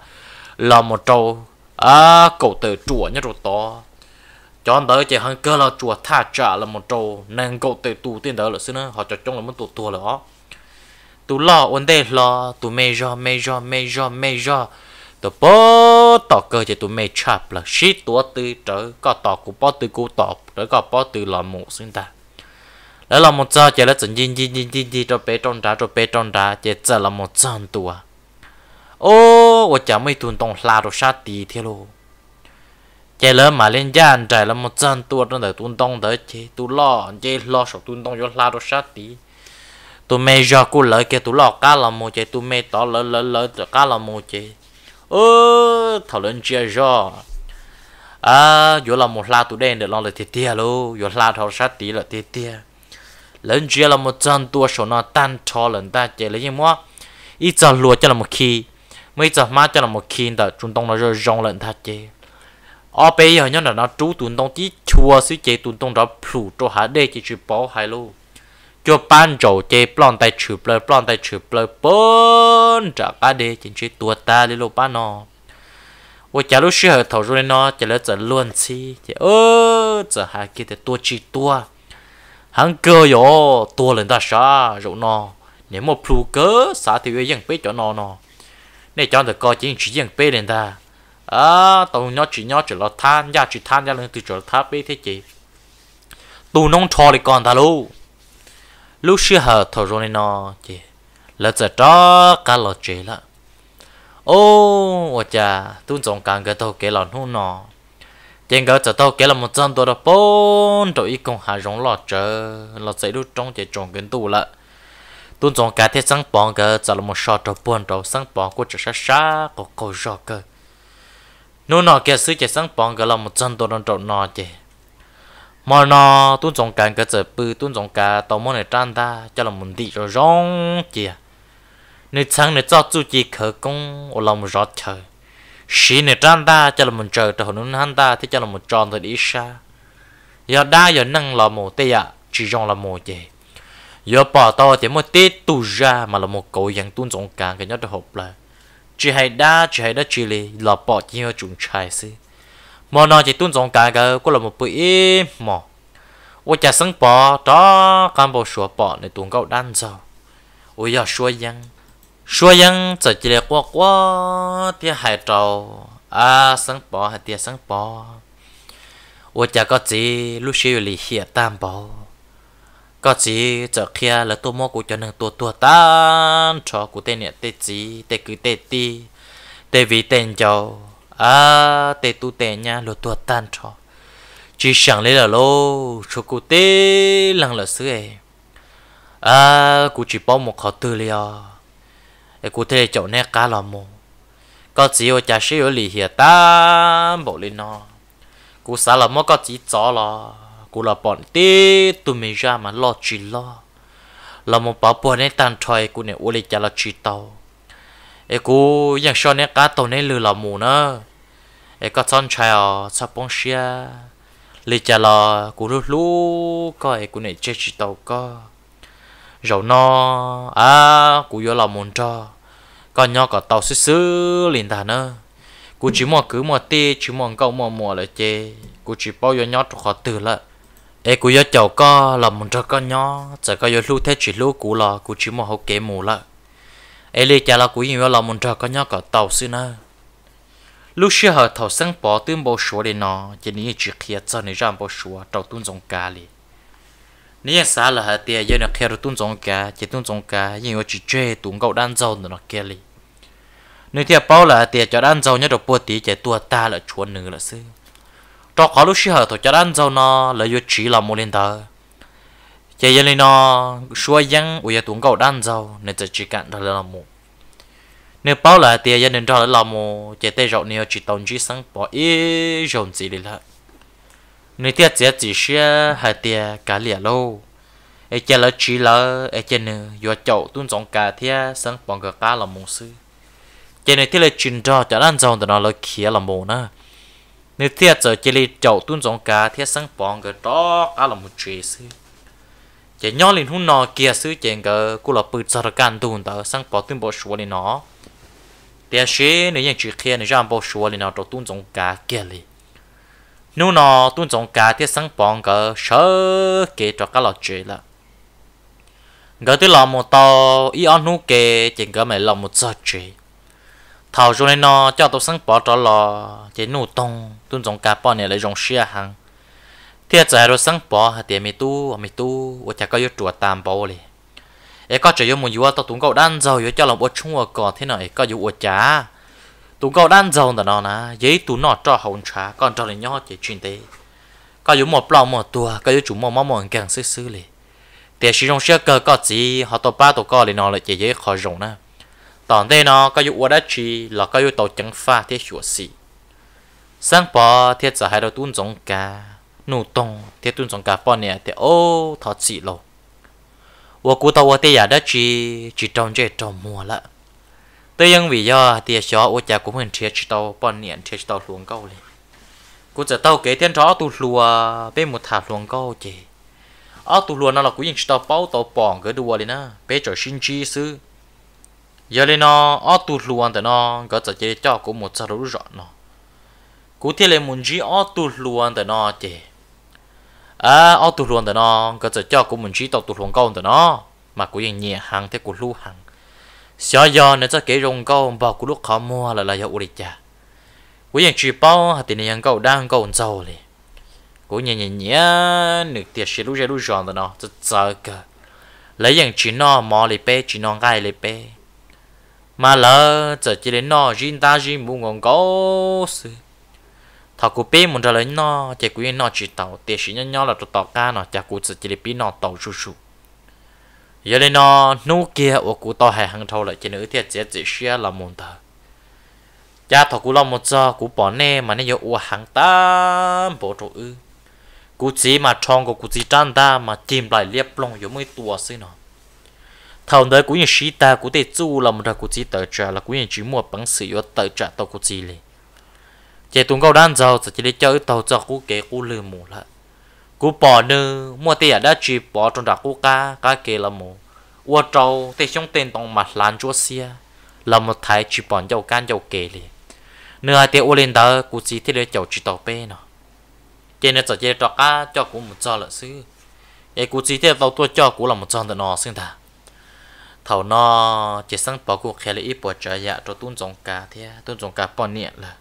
là một trâu à cậu tử chùa nhất rồi to cho anh tới chơi hơn cơ là chùa tha trả là một trâu nên cậu tử tù tiền đó là xin họ cho trong là muốn tụ tù là đó tu lo ổn đề lo tu mê jo mê jo mê jo mê jo tụ bỏ tọ cơ chứ tụ mê chập là shit tụ từ trở có tọ của bỏ từ của tọ trở có bỏ từ lo mù xin ta đó là một giờ chỉ là chỉnh yin yin yin yin yin cho bé trong đá cho bé trong đá chỉ giờ là một giờ tụ à ô tôi mấy tuần tông la đồ sát tì thế luôn chỉ mà lên gian trải là một giờ tụ trong đời tuần tông đấy chỉ tụ lo chỉ lo sợ tuần tông cho la đồ sát tì tụi mẹ giờ cô lợi kia tụi lọ cá là một chế tụi mẹ tỏ lỡ lỡ lỡ cá là một chế ơ thảo luận chia giờ à vô là một la tụi đen để lo là thiệt tiệt luôn vô la thảo sát tí là thiệt tiệt. lần chia là một chân tua số nó tan cho lần ta chế lấy gì mua? ít giờ lúa cho là một khi mấy giờ má cho là một khi đã chúng tông nó rồi rong lần ta chế ở bây giờ nhớ là nó chú tụi đông chỉ chua xứ chế tụi tông đó phủ cho hạ đây chỉ chịu bỏ hai luôn cho ban trầu chê plon tay chụp lời plon tay chụp lời bốn trả cá đê chính trị tuột ta đi lô ba nó ôi chả lúc xưa thầu rồi nó chả lỡ chả luôn chi chả ơ chả hai kia thì tua chi tua hắn cơ yo tua lên ta sa rồi nó nếu mà plu cớ xã thì uy dân bế cho nó nó này cho được coi chính trị dân bế lên ta à tàu nó chỉ nó chỉ lo than ra chỉ than ra lên từ chỗ tháp bế thế chị tu nông trò thì còn ta luôn lúc xưa hờ thầu rồi nên nó chỉ là giờ đó cả lọ chị là ô ô cha tuôn trồng càng cái tàu kế lọ nu nó trên cái giờ tàu kế là một trăm đô la bốn rồi ít công hà rong lọ chờ lọ sẽ đút trong chị trồng kiến tủ là tuôn trồng cái thế sáng bóng cái giờ là một sọ trâu bốn trâu sáng bóng của chị sát sát của cô rõ cơ nu nó kia sư chị sáng bóng cái là một trăm đô la trâu nó mà nó tuân trọng cả cái giờ bự tuân trọng cả tàu món này trang ta cho là mình đi cho rong chị nên chẳng này cho chú chỉ khởi công ở lòng rót trời xí này trang ta cho là mình chờ cho hồn hắn ta thì cho là mình tròn rồi đi xa giờ đa giờ năng là một tê ạ chỉ rong là một chị giờ bỏ to thì mới tê tu ra mà là một cậu dạng tuân trọng cả cái nhất được hộp lại chỉ hay đa chỉ hay đa chỉ là bỏ nhiều chúng trai xí mà nó chỉ tuân dòng cái cái có là một bụi mỏ ôi cha sưng bỏ đó cam bộ sủa bỏ này tuần cậu đan rồi ôi giờ sủa yang sủa yang giờ chỉ là qua qua tia hải trầu à sưng bỏ hay tia sưng bỏ ôi cha có gì lúc xíu lì hiện tam bỏ có gì giờ kia là tôi mua của cho nên tôi tôi tan cho của tên này tên gì tên cứ tên ti tên vì tên châu à tê tu tê nha lo tua tan cho chỉ chẳng lấy là lô cho cô tê lăng là sứ ấy à cô chỉ bỏ một khó tư li à ấy cô tê chậu nè cá lò mồ có chỉ ở cha sĩ ở lì hiệt ta bộ lên nó cô xả là mồ, có chỉ chó lò cô là bọn tê tu mê ra mà lo chỉ lo là mồ bảo bọn này tan trời cô nè ô lì cha là chỉ tàu ấy cú giang cho nè cá tàu nè lừa lò mù nữa ấy có son chèo sao bông cú lú lú có ấy cú này chơi chỉ tàu có à cú vô lò mù cho còn nhau có tàu xứ xứ liền ta nữa cú chỉ mua cứ mua tê chỉ mua câu mua mua là chê cú chỉ bao giờ nhót khó từ lại ê cú giờ cháu co làm một trò con nhỏ giờ có giờ lưu chỉ lưu cú lò cú chỉ mua hậu kế mù lại ấy lê cha là quý nhiều là môn cho có nhau cả tàu xưa nữa lúc xưa họ thầu sang bỏ tương bộ số đi nó chỉ nghĩ chỉ khi cho nên ra bộ số trâu tuôn giống cá li nếu xa là họ tiền giờ nó khi rồi tuôn giống cá chỉ tuôn giống cá nhưng mà chỉ chơi tuôn gạo đan nữa nó kia li nếu thiệt bao là tiền cho đan dầu nhớ được bữa tí chỉ tua ta là chuồn nữa là xưa trong khó lúc xưa họ thầu cho đan dầu nó là vô chỉ là một lên đời giờ giờ này nó xua giăng bây giờ tuấn cầu đan giàu nên giờ chỉ cạn ra là một nếu bảo là tiền giờ nên ra là một chỉ tay rộng nếu chỉ tồn chỉ sang bỏ ít rộng gì đi là nếu tiền chỉ chỉ xe hai tiền cả lìa lô, ai chơi là chỉ là ai chơi nữa vừa chậu tuấn trọng cả thế sang bỏ cả cá là một sư chơi này thế là chuyển cho cho đan giàu thì nó là kia là một nữa nếu tiền giờ chỉ là chậu tuấn trọng cả thế sang bỏ cả đó cá là một chuyện sư chỉ nhớ linh hồn nó kia sư chỉ cái cô là bự sợ can tuôn tờ sang bỏ tuyên bộ số lên nó để xí nếu như chỉ khi nếu giang bộ số lên nó đầu tuôn trong cả kia li nô nó tuôn trong cả thì sang bỏ cái sợ kia cho cái lọ chơi là cái thứ là một tàu ý ăn hú kia chỉ cái mày là một sợ chơi thảo cho nên nó cho tôi sang bỏ cho lọ chỉ nô tông tuôn trong cả bỏ này lại dùng xe hàng hiện giờ rồi sang bỏ thì tiền mi tu mi tu ô chả có yêu chuột tam bảo liền em có chơi yêu muốn yêu tao tụng cậu đan giàu yêu cho lòng ô chung ô còn thế này có yêu ô chả tụng cậu đan giàu là nó nà giấy tụng nọ cho hồng trà còn cho lại nhau chỉ chuyện thế có yêu một lòng một tua có yêu chủ một mong một càng xứ xứ liền tiền sử dụng xe cơ có gì họ tổ ba tổ co thì nó lại chỉ giấy khó dùng nè tòn thế nó có yêu ô đã chi là có yêu tàu chẳng pha thế sửa xì sang bỏ thiết giờ hai đầu tuôn giống cả nụ tông thế tuân trong cả bọn nè thế ô thọ chị lộ và cú tàu thế giờ đã chỉ chỉ trong chơi trong mùa lận tới ยัง vì do thế cho ô cha cũng hình thế chỉ tàu bọn nè thiệt tàu luồng câu liền tàu kế thiên chó tụ lùa bên một thả luồng câu chị ở tụ lùa nó là cú nhìn chỉ tàu bao tàu bỏng cái đùa liền á bé trò xin chi sư giờ này nó ở tụ lùa thì nó có chỉ cho cũng một sao rõ nó cú thế lên muốn gì ở tụ lùa thì nó chị à ô tụt luôn đó nó cái giờ cho của mình chỉ tàu tụt luôn câu đó nó mà của những nhẹ hàng thế của lu hàng xóa do nên cho cái rong câu bảo của lúc khó mua là là do uri cha của những chỉ bao hạt tiền những câu đang câu giàu này, của những nhẹ nhẹ nước tiền sẽ lúc ra lúc giòn đó nó cho chờ cả, lấy những chỉ nó mò lì pe chỉ nó gai lì pe mà lỡ giờ chỉ đến nó riêng ta riêng muốn ngon câu sự họ cũng biết muốn trả lời nó chỉ quý nó chỉ tàu tiền sĩ nhau là tụt tàu ca nó chả cũng chỉ để biết nó tàu chú chú giờ đây nó nô kia ở cụ tàu hay hàng thâu lại chỉ nữ thiệt chỉ chỉ xe là muốn thở cha thọ cụ lo một giờ cụ bỏ nè mà nó giờ uo hàng tám bộ trụ ư cụ chỉ mà tròn của cụ chỉ trăng ta mà chìm lại liếp lòng giống mấy tua xí nó thầu đấy cũng như sĩ ta cũng để chú là một thằng cũng chỉ tờ trả là cũng như chỉ mua bằng sự yếu tờ trả tàu cũng chỉ liền chỉ tung câu đan sẽ chỉ để chơi tàu cho cú kế cú lừa mù lại cú bỏ nư mua tiền đã chỉ bỏ trong đặc cú cá cá kế là mù ua trâu thì trong tiền tông mặt lan chúa xia là một thái chỉ bỏ dầu can dầu kế liền nửa tiền ua lên đó cú chỉ thế để chầu chỉ tàu bê nó chỉ nên chỉ để cho cá cho cú một cho là sư vậy cú chỉ thế vào tôi cho cú là một cho tận nó xin ta, thầu nó chỉ sang bỏ cú khé lấy ít bỏ trả dạ cho tuôn trồng cá thế tuôn trồng cá bỏ nhẹ là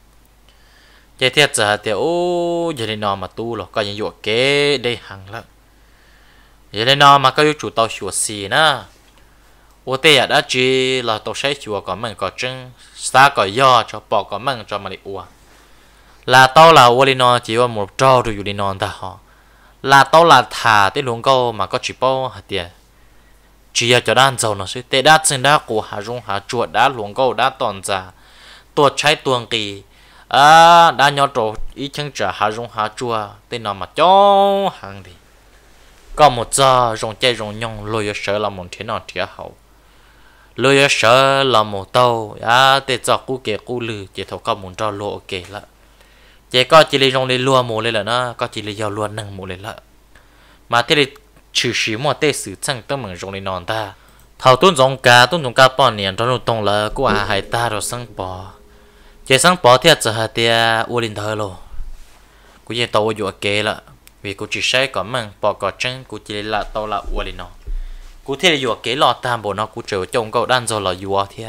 chế thiết giờ thì ô giờ này nó mà tu rồi coi những vụ kế đây hàng lắm giờ này nó mà coi chủ tàu chùa xì nữa ô tê à, đã chỉ là tàu sẽ chùa có mình có chân xa có do cho bỏ có mình cho mà đi uống là tàu là ô nó chỉ có một trò rồi dù đi non ta họ là tàu là thả tê luôn câu mà có chỉ bao hạt tiền chỉ ở chỗ đan giàu nó sẽ tê đa sinh đa của hà dung hà chuột đã luôn câu đã toàn giả tuột trái tuồng kỳ à đã nhỏ trộn ý chẳng trở hà rong hà chua tên nào mà cho hàng đi có một giờ rong chơi rong nhong lôi sợ là một thế nào thế hậu lôi sợ là một tàu à tên cho cú kề cú lử chỉ thấu có một cho lộ kề lợ chỉ có chỉ lấy rong lấy lúa mồ lên là nó có chỉ lấy dầu lúa nâng mồ lên là mà thế là trừ sĩ mà tê sử chẳng tâm mừng rong lấy nón ta thầu tuôn rong cá tuôn rong cá bao nhiêu trong đồng là cú à hai ta rồi sang bò chế sáng bỏ thiệt giờ hạt tia u linh thơ lô cú chế tàu vừa kế là vì cú chỉ sai có măng bỏ có chân cú chỉ là tàu là u linh nó cú thiệt vừa kế lọ tam bộ nó cú trở chồng cậu đan rồi là vừa thiệt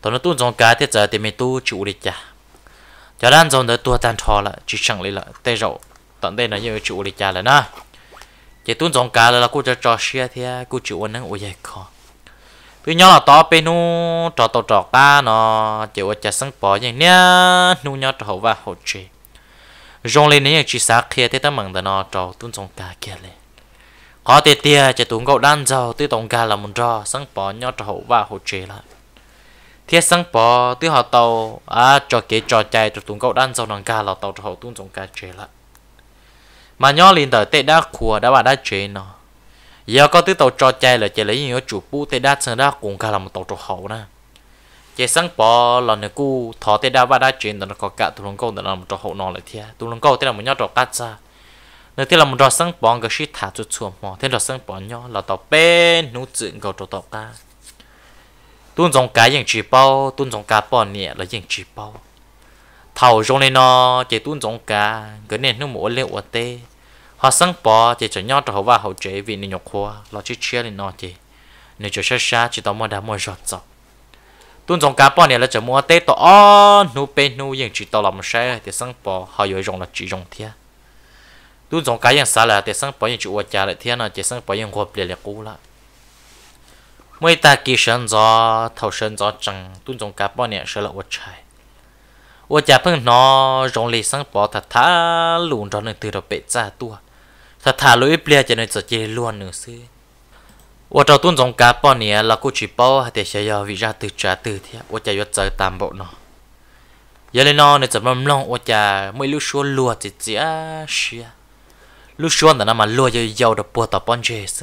tao nó tuôn dòng cá thiệt giờ thì mình tu chủ đi chả cho đan dòng đỡ tua tan thò là chỉ chẳng lấy là tê rậu tận đây là như chủ đi chả là na chế tuôn dòng cá là cú cho trò xia thiệt cú chịu ăn nắng u dây khó vì nhau là to bên nu trò tàu trò ta nó chịu chả sang bỏ như nhá nu nhau trò hậu và hậu chế rong lên những chỉ sáng kia thế ta mừng đó nó trò tuân trọng cả kia lên có tiền tiền chỉ tuân cậu đan giàu tư tổng cả là một trò sang bỏ nhau trò hậu và hậu chế là thiết sang bỏ tư họ tàu à trò kế trò chạy trò tuân cậu đan giàu nàng cả là tàu trò hậu tuân trọng cả chế là mà nhau liền tới tết đã khua đã bà đã chế nó giờ có tới tàu trò chơi là chơi lấy nhiều chủ bu tê đa sơn đa cũng cả là một tàu trò hậu nè chơi sáng bò là nè cu thọ tê đa ba đa chuyện là nó có cả tuồng lông câu là một trò hậu nọ lại thia tuồng câu thế là một nhóm trò tát ra nếu thế là một trò sáng bò cái shit thả chút chuồng mò thế là sáng bò nhau là tàu bê nút dựng cầu trò tàu ca tuồng dòng cá dạng chỉ bao tuồng dòng cá bò nè là dạng chỉ bao thầu trong này nó chơi tuồng dòng cá cái nền nó mỗi liệu ở tê họ sáng bỏ thì cho nhau cho họ vào hậu chế vì nên nhục khoa lo chi chia lên nó thì nên cho sát sát chỉ tao mua đá mua giọt giọt tuần trong cá bao này là cho mua tê to on nu pe nu yên chỉ tao làm xe thì sáng bỏ họ dùng dùng là chỉ dùng thiệt tuần trong cá yên xả là thì sáng bỏ yên chỉ uất già lại thiệt nó thì sáng bỏ yên gộp liền là cũ lại mỗi ta kỳ sơn gió thầu sơn gió chẳng tuần trong cá bao này sẽ là uất trái uất chả phương nó dùng lì sáng bỏ thật thà lùn cho nên từ đầu bể ra tua ถ้าถาลุยเปลี่ยนจะในจะเจล้วนหนึ่งซิว่าเราตุ้นสงการป้อนเนี่ยเรากูบีป้อแต่เชียวิจาตื่นจ้าตื่นเที่ยว่าจะยศเจอตามบทเนาะยาเล่นอในจำนวนลงว่าจะไม่รู้ชวนลัวจิตเสียเชียรู้ชวนแต่นั้นมันลัวยาวดับปวดต่อป้อนเจส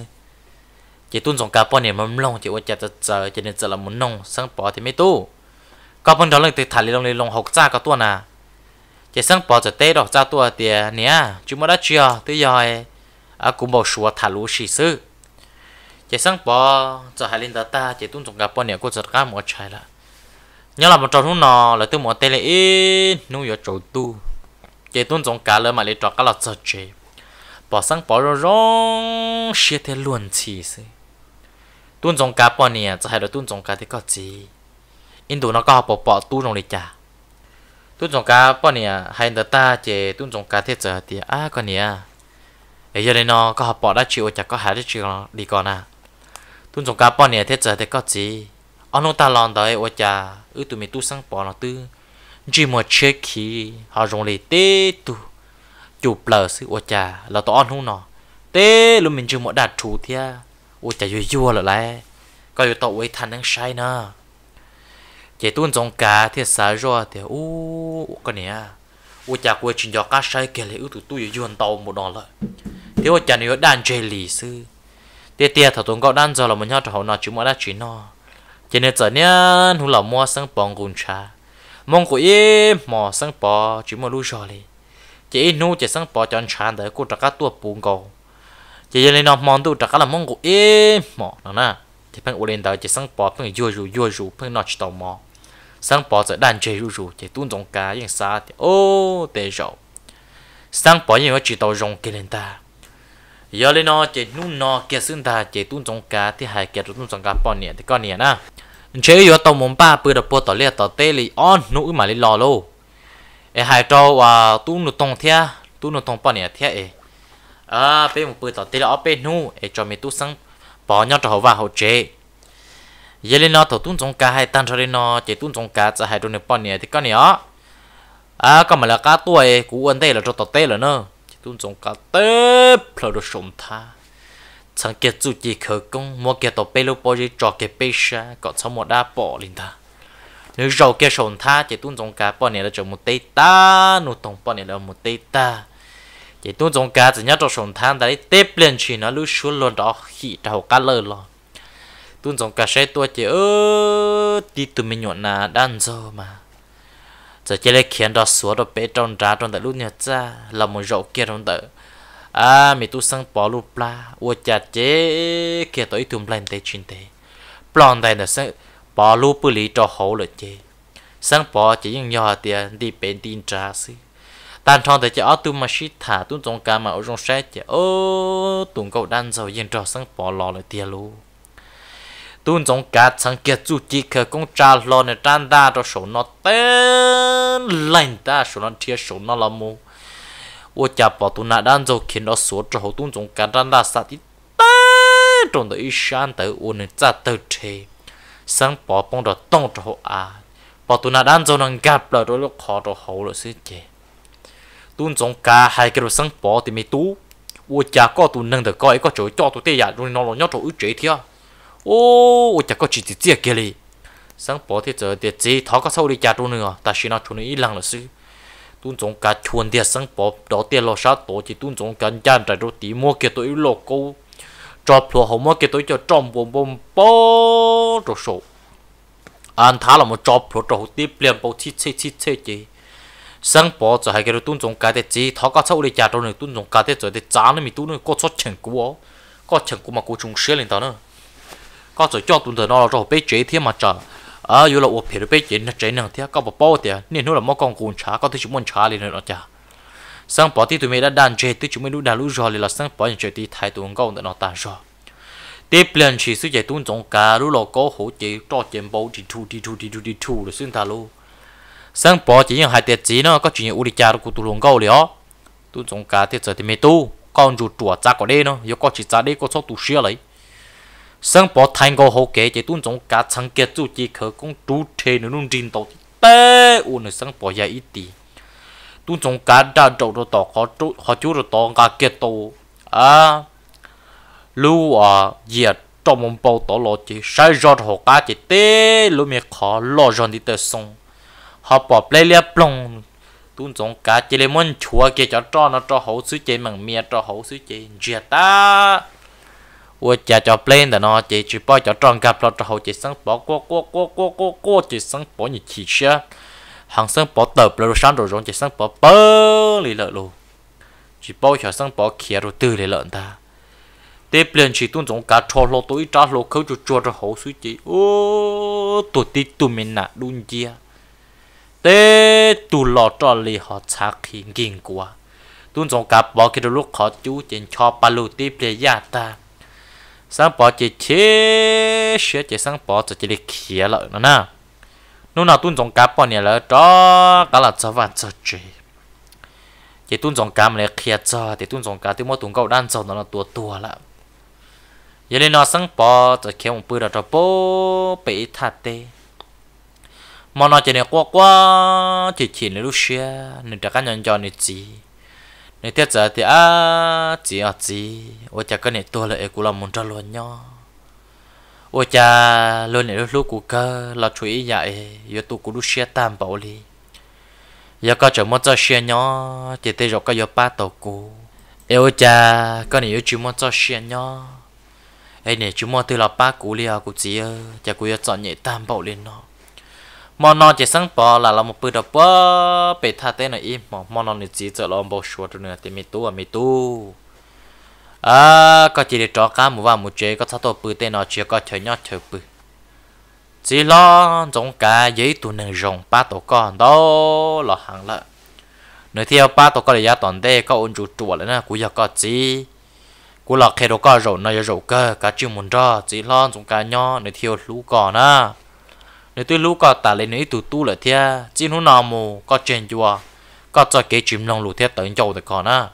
เจตุ้นสงการป้อนเนี่ยมันล่องจตว่าจะจะเจอจะเนจะละมุนนงสังปอที่ไม่ตู้ก็เพิ่งเราเรื่องติดถ่ายลงเลยลงหกจ้าก็ตัวน่ะ chỉ sang bỏ cho tê đọc ra tua tiền nhé chúng mà đã chưa tự giờ à cũng bảo xua thả lũ xì sư chỉ sang bỏ cho hai linh ta chỉ tung trong gặp bọn nhà cô giật cá một trái là nhớ là một trò thú nọ là tôi một tê lệ in nuôi ở chỗ tu chỉ tung trong cá lỡ mà lấy trò cá là giật chơi bỏ sang bỏ rồi rong xì thế luôn xì sư tung trong cá bọn nhà cho hai đứa tung trong cá thì có gì in đủ nó có bỏ bỏ tu trong lịch trả ตุนสงกาป้อเนี่ยไฮเดอร์ตาเจตุนสงกาเทเจอตีอ้าก็เนี่ยเอ้ยเลยเนาะก็หอบปอดได้ชิวจากก็หาได้ชิวดีก่อนนะตุนสงกาป้อเนี่ยเทเจอแต่ก็จีอันนู้นตาลอนตาเอวจาอือตุมีตุสังปอนตื้อจีมัวเช็คคีหาจงเลยเตตุจูเปล่าซื้อวจาเราต่ออันนู้นเนาะเตลุมินจีมัวดัดถูเทียอวจายั่วๆเลยแหละก็อยู่ต่อไว้ทันนั่งใช้เนาะ chỉ tuân trong cá thì xả rồi thì u cái này à u chả quê chuyện cho cá sai kể lại u tụi tôi vườn tàu một đòn lại thì u chả nếu đàn chơi lì sư tiệt tiệt thằng tuấn gọi đàn giờ là mình nhau trò nó chúng mà đã chuyện nọ cho nên giờ nha hú là mua sang bóng cùng cha mong của em mò sang bò chúng mà lưu rồi đi chỉ nu chỉ sang bò chọn cha để cô trả cá tua bùn cầu chỉ giờ này nó mong tụi trả cá là mong của em mò nó nè thì phải u lên tới chỉ sang bò phăng vừa rủ vừa rủ phăng nó chỉ tàu mò sang bỏ sẽ đàn chơi rủ rủ chỉ tuôn dòng cá yên xa thì ô tê rậu sang bỏ yên chỉ tàu rồng kia lên ta giờ lên nó chỉ nu nó kia xưng ta chỉ tuôn dòng cá thì hai kia tuôn dòng cá bỏ nhẹ thì con nhẹ na chế yếu tàu mồm ba bữa đập bộ tàu liệt tàu tê lì on nụ mà lì lò lô ai hai trâu và tuôn nụ tông thia tuôn nụ tông bỏ nhẹ thia e à bên một bữa tàu tê là ở bên nu e cho mình tuôn sang bỏ nhau cho trâu vào hậu chế giờ lên nó thổ tung trong cá hay tan cho lên nó chỉ tung trong cá จะให้ดูเนี่ยปอนเนี่ยที่ก็เนี่ยอ่ะก็มาละก็ตัวเอกูอันเตะแล้วจะต่อเตะแล้วเนอะจะตุ้งจงกาเตะพลอดสมท่าสังเกตจุดจีเขากงมัวเกี่ยวต่อไปลูกปอยจ่อเก็บไปชาก็สมอดาปอลินท่า nếu giàu kia sồn tha chỉ tuôn giống cá bọn này là chỗ một tê ta nụ tông bọn nè là một tê ta chỉ tuôn giống cá chỉ nhớ cho sồn tha đấy tép lên chỉ nó lưu xuống luôn đó khi tàu cá lơ lo tuôn dòng cà xe tua chơi ơ đi từ mình nhọn là đan dơ mà giờ chơi lấy khiến đó xuống đó bé trong ra trong tại lúc nhà cha là một rậu kia trong tại à mình tu sang bỏ lụp la ua chặt chế kia tới tùm lên tê chín tê plon đây là sang bỏ lụp bự lý cho hậu lợi chế sang bỏ chỉ những nhỏ tiền đi bên tin trả xí tan trong tại chế ở tu mà xí thả tu trong cá mà ở trong xe chế ô tụng cậu đan dầu yên trò sang bỏ lò lợi tiền luôn tuôn giống cá chẳng kia chú chỉ khờ công trả lo nè tràn đa đó số nó tên lạnh ta số nó thiệt số nó là mù ô chả bỏ tuôn nà đan dầu khiến nó số cho hậu tuôn giống cá tràn đa sát ít ta trong đó ít sáng tới ô nè cha tới thế sáng bỏ bông đó tông cho hậu à bỏ tuôn nà đan dầu nó gặp lại rồi nó khó cho hậu rồi sẽ chết tuôn giống cá hai cái rồi sáng bỏ thì mới tú ô chả có tuôn nâng được coi có chỗ cho tụi tây giả rồi nó lo nhóc chỗ ức chế thiệt ô chả có chỉ tiếc kia đi sáng bỏ thì giờ để chế tháo các sau đi chả luôn nữa ta xin nó chuẩn ít lần là sư tuân trọng cả chuẩn để sáng bỏ đó tiền lo sát tổ chỉ tuân trọng cả chăn trại đồ tí mua kia tôi lo câu cho phù hợp mua kia tôi cho trong bom bom bó đồ số anh thả là một cho phù đồ tiếp liền bao chi chi chi chi chi sáng bỏ giờ hai cái đồ tuân trọng cả để chế tháo các sau đi chả luôn nữa tuân trọng cả để giờ để chán nó mình tuân nó có xuất chẳng cũ có chẳng cũ mà cố chung xe lên đó nữa có rồi cho tụi nó rồi bé chế thiên mà chờ ở yêu là ốp phải bé chế nó chế năng thế có bảo bao tiền, nên nó là mò con cuốn chả có thứ chúng mình chả liền nó chả sang bỏ thì tụi mình đã đan chế tụi chúng mình lúc đã lúc rồi là sang bỏ những chế thì thái tụi con nó ta rồi tiếp lên chỉ suy giải tụi chúng cả lúc là có hỗ chế cho tiền bao thì thu thì thu thì thu thì thu rồi xin thà luôn sang bỏ chỉ những hai tiệt chỉ nó có chuyện uri cha của tụi chúng câu liền tụi chúng cả tiệt giờ thì mày tu con ruột chuột cha có đây nó yêu có chỉ cha đây có số tụi xia lấy 生保泰国好嘅，就端種家層嘅做只可講主題呢種戰鬥，但我呢生保也一啲，端種家打鬥到到可做可做到當家嘅鬥啊，如話熱做夢報到落去，曬熱好家嘅得，如咩可落上啲得送，學博咧咧崩。tuôn giống cá chỉ lấy món chua kia cho cho nó cho hấu sứ chế mặn mía cho hấu sứ chế dẹt ta cho 我家叫 plan 的呢，这只包叫装甲了之后，这生包过过过过过过，这生包你提车，hàng 生包 tập rồi sang rồi rồi 这生包包里了喽，只包小生包开 rồi 对里了的。để bên chỉ tuân giống cá trò lo tôi trả lo khâu cho cho cho hậu suy chỉ ô tôi đi tụi mình nè đun chia để tụi lo cho lì họ chắc khi nghiền quá tuân trọng cả bỏ cái lúc họ chú trên cho palu lô tiếp để gia ta sang bỏ chỉ chế sẽ chỉ sang bỏ chỉ để kia lợi nó nè nó nào tuân trọng cá bỏ nè là đó cả là cho vạn cho chế chỉ tuân trọng cá mà này kia cho thì tuân trọng cá thì mỗi tuần cậu đang cho nó là tua tua lắm giờ nên nó sang bỏ chỉ kéo một bữa là cho bố bị thạt tê mà nó chỉ này qua qua chỉ chỉ là lúc xưa nên trả cả nhân cho nên gì nè tiết giờ thì à chỉ ở chỉ ôi cha cái này tôi lại cũng làm muốn cho luôn nhau ôi cha luôn này lúc của cơ là chú ý dạy giờ tôi cũng đút xe tam bảo đi giờ có chỗ mất cho xe nhau chỉ thấy rồi có giờ ba tàu cũ ôi cha cái này chú mất cho xe nhau ấy này chú mất từ là ba cũ liền à, cũng chỉ cha cũng giờ chọn nhảy tam bảo liền nó mò non chỉ sáng bỏ là là một bữa đập bơ bể tha tên là im mò mò non chỉ cho lo bao số cho nữa thì mi tu mi tu à có chỉ để cho cá một vài một chế có thao tổ bự tên nó chỉ có chơi nhót chơi bự chỉ lo giống cá giấy tu nương rồng ba tổ con đó là hàng lợ nữa theo ba tổ con là giá toàn đây có ôn chủ chuột nữa nè cũng giờ có chỉ cũng là khi đó có rổ nó giờ rổ cơ cá chịu muốn cho chỉ lo giống cá nhỏ nữa theo lũ còn á nếu tôi lúc có tả lên nếu tụ tu là thế, chỉ nó nào mù có chuyện chưa có cho kế chìm lòng lù thia tận dầu được còn á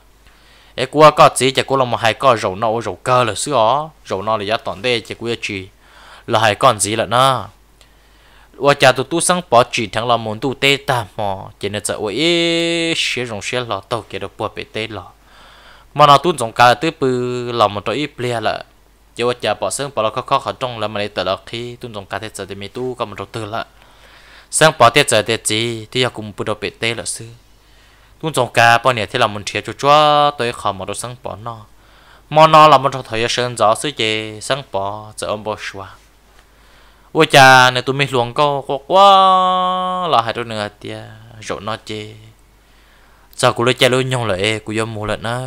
ấy qua có chỉ chỉ có lòng mà hai có rầu nọ rầu cơ là xứ ó rầu nọ là giá toàn đê chỉ quý chị là hai con gì là nó, qua cha tụ tu sang bỏ chỉ thằng là muốn tu tê ta mò chỉ nên sợ ấy xé rồng xé lọ tàu kia được bỏ bể tê lọ mà nó tu giống cả tư bự làm một đôi ít lẹ lại chỉ có bỏ sương bỏ lo khó khó khó trong là mà lấy tờ khi tuân trong cá thế giờ thì mi tu có một đầu tư lại bỏ thế giờ thì gì thì giờ cũng bút đầu tê là sư tuân trong cá bỏ này thì là mình chia cho cho tới khó một đầu bỏ nó mà nó là một trong thời gian gió sư gì sang bỏ giờ ông bỏ xóa ôi cha này tụi mình luồng câu quá quá là hai đứa nữa tia rộn nó chê giờ cũng lấy cha luôn nhong lại cũng vô mua lại nó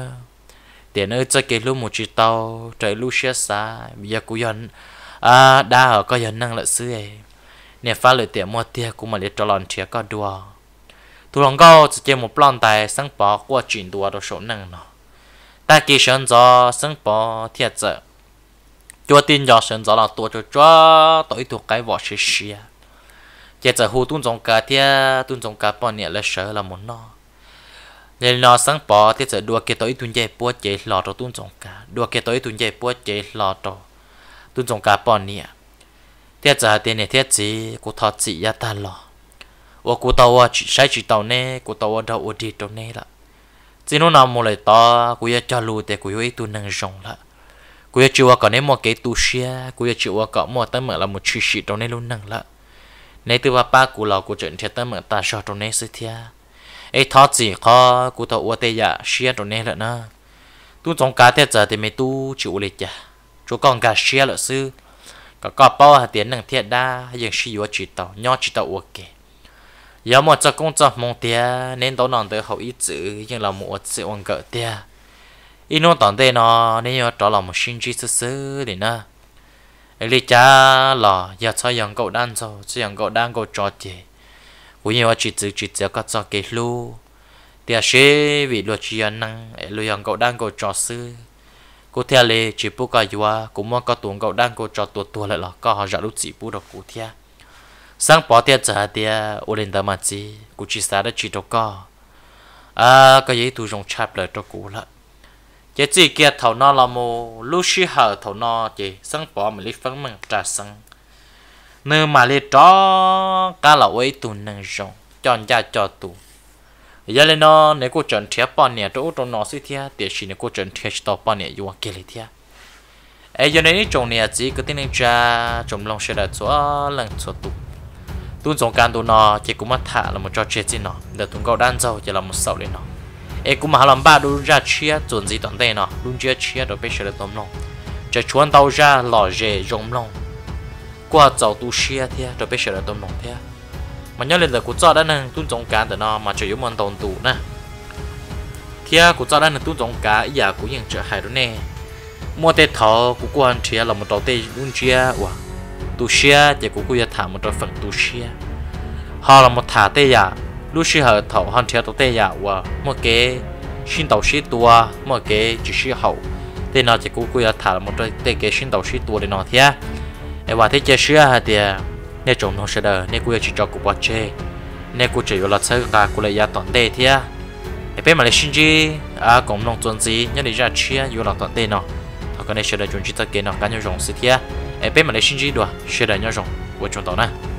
tiền ơi chơi cái lúc một chỉ tàu trời lúc xe xa bây giờ cũng dần à đa ở có dần năng lợi sư ấy nè phá lợi tiền mua tiền cũng mà để cho lòn chia có đùa tu lòng cao chỉ chơi một lon tài sáng bỏ qua chuyện đùa đồ số năng nó ta kỳ sơn gió sáng bỏ thiệt sợ cho tin gió sơn gió là tua cho cho tối thuộc cái vỏ xì xì chết giờ hù tuôn dòng cá thiệt tuôn dòng cá bỏ nè là sợ là muốn nó no nên nó sáng bỏ tiết sợ đua kia tới tuần dây búa chế lò cho tuần trồng cả đua kia tới tuần dây búa chế lò cho tuần trồng cả bọn nè tiết sợ tiền này tiết gì cô thọ chị ya ta lò ô cô tàu à ờ, chị sai chị tàu nè cô tàu ờ, đâu ở ờ, đi đâu nè là chỉ nó nằm một lời to cô ya cho lù để cô ấy tuần năng rồng là cô ya chịu cả nè một cái tu xia cô ya chịu qua cả một tấm mà là một chi chi đâu này luôn năng là nè từ ba ba cô lò cô chuyện thiệt tấm mà ta cho đâu này, sự thiệt ấy thọ gì khó cụ thọ ua tay, dạ xia rồi nè lợn tu trong cá tê giờ thì mấy tu chịu lịch chả chú con cá xia lợn sư có có bao hạt tiền năng thiệt đa nhưng xia ua chỉ tao, nhỏ chỉ tao ua kì giờ mà cho công cho mong tiền, nên tao nòng tới hậu ít chữ nhưng là một chữ ông cỡ tiền, ít nó tận đây nó nên nhớ đó là một sinh chi sư sư để na lịch cha là giờ cho những cậu đang rồi cho những cậu đang cậu cho tiền cũng nhiều chỉ chỉ chỉ chỉ có cho cái lu thì à sẽ vì lo chỉ ăn năng lo yang cậu đang cậu trò sư cô theo lệ chỉ bu cái yua cũng mong có tuồng cậu đang cậu trò tuột tuột lại là có họ giả lúc chỉ bu được cô theo sáng bỏ theo trả tiền, ô lên đam chỉ cô chỉ sao đó chỉ đâu à, có à cái gì tụi rong chạp lại cho cô lại chỉ chỉ kia thầu nó là mù lúc xí hở thầu nó chỉ sáng bỏ mình lấy phấn mình trả sáng nếu mà lê tró cá lẩu ấy tụ nâng rộng chọn ra cho tu, giờ lên nó nếu cô chọn thiệp bọn nè chỗ trong nó suy thiệp để xin nếu cô chọn thiệp cho bọn nè yêu kia lê thiệp ấy giờ này trồng nè chỉ có tiếng cha trồng lòng sẽ đặt chỗ lần chỗ tụ tuôn giống can tụ nó chỉ cũng mất thả là một trò chơi gì nó để tuôn cầu đan dầu chỉ là một sầu lên nó ấy cũng mà làm ba đu ra chia chuẩn gì toàn đây nó luôn chia chia rồi bây giờ là tôm lòng chỉ chuẩn tàu ra lò rề rộng lòng qua cháu tu xia thế rồi bây giờ là tôi mong thế mà nhớ lên là của cháu đã nâng tuân trọng cả để nó mà cho yếu mòn tồn tụ nè thế của cháu đã nâng tuân trọng cả giờ dạ của những trợ hại đó nè mua tê thọ của quan chia là một đầu tê luôn chia wow tu xia thì của cô thả một trong phần tu xia họ là một thả tê giả lúc xia họ thọ hơn chia đầu tê giả wow một cái xin tàu xí tua một cái chỉ xí hậu tê nó thì của cô thả là một trong tê cái xin tàu xí tua để nó thế ai vào thế chơi xưa hả tiề nè trộm nó sẽ đờ nếu cô chỉ cho cô bỏ chơi, nếu cô chỉ là chơi cả cô lại ra tận tệ thia ai bên mà lại xin gì à cũng nông chuẩn gì nhớ để ra chia vô là tận tệ nó thằng con này sẽ đờ chuẩn chỉ tất cả nó cá nhau rồng xí thia ai à. bên mà lại xin gì đùa sẽ đờ nhau rồng của chúng tôi nè